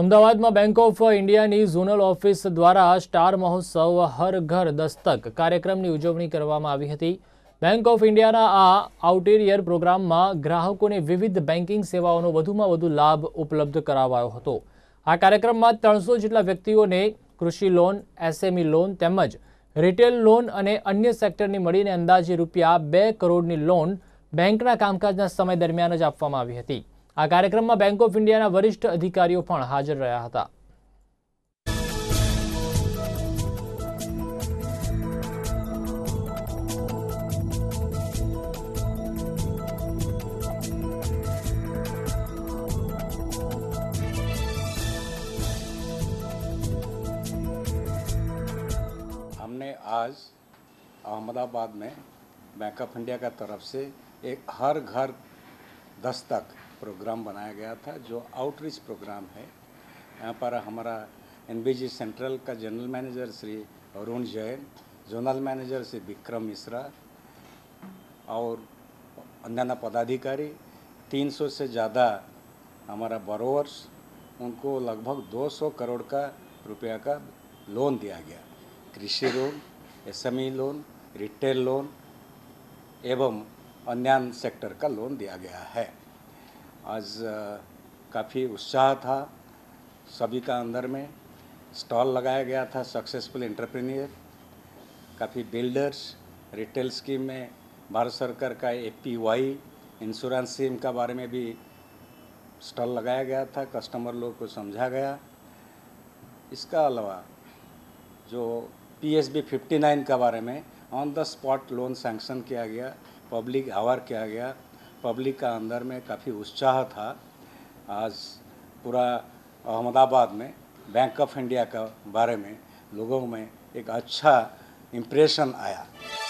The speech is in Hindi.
અમદાવાદમાં બેંક ઓફ ઇન્ડિયાની ઝોનલ ઓફિસ દ્વારા સ્ટાર મહોત્સવ હર ઘર દસ્તક કાર્યક્રમની ઉજવણી કરવામાં આવી હતી બેંક ઓફ ઇન્ડિયાના આ આઉટેરિયર પ્રોગ્રામમાં ગ્રાહકોને વિવિધ બેન્કિંગ સેવાઓનો વધુમાં વધુ લાભ ઉપલબ્ધ કરાવાયો હતો આ કાર્યક્રમમાં ત્રણસો જેટલા વ્યક્તિઓને કૃષિ લોન એસએમઈ લોન તેમજ રિટેલ લોન અને અન્ય સેક્ટરની મળીને અંદાજે રૂપિયા બે કરોડની લોન બેંકના કામકાજના સમય દરમિયાન જ આપવામાં આવી હતી आ कार्यक्रम में बैंक ऑफ इंडिया वरिष्ठ अधिकारी हाजर रहा था आज अहमदाबाद में बैंक ऑफ इंडिया का तरफ से एक हर घर दस्तक प्रोग्राम बनाया गया था जो आउटरीच प्रोग्राम है यहाँ पर हमारा एन सेंट्रल का general manager Shri Arun Jain zonal manager Shri Vikram Mishra और अन्य पदाधिकारी 300 से ज़्यादा हमारा बरोवर्स उनको लगभग 200 करोड़ का रुपया का लोन दिया गया कृषि loan SME loan retail loan एवं अन्य सेक्टर का लोन दिया गया है आज काफ़ी उत्साह था सभी का अंदर में स्टॉल लगाया गया था सक्सेसफुल एंटरप्रेन्योर काफ़ी बिल्डर्स रिटेल स्कीम में भारत सरकार का A P Y insurance scheme का बारे में भी स्टॉल लगाया गया था कस्टमर लोग को समझा गया इसका अलावा जो P S B fifty nine के बारे में on the spot loan sanction किया गया पब्लिक आवर किया गया पब्लिक का अंदर में काफ़ी उत्साह था आज पूरा अहमदाबाद में बैंक ऑफ इंडिया का बारे में लोगों में एक अच्छा इम्प्रेशन आया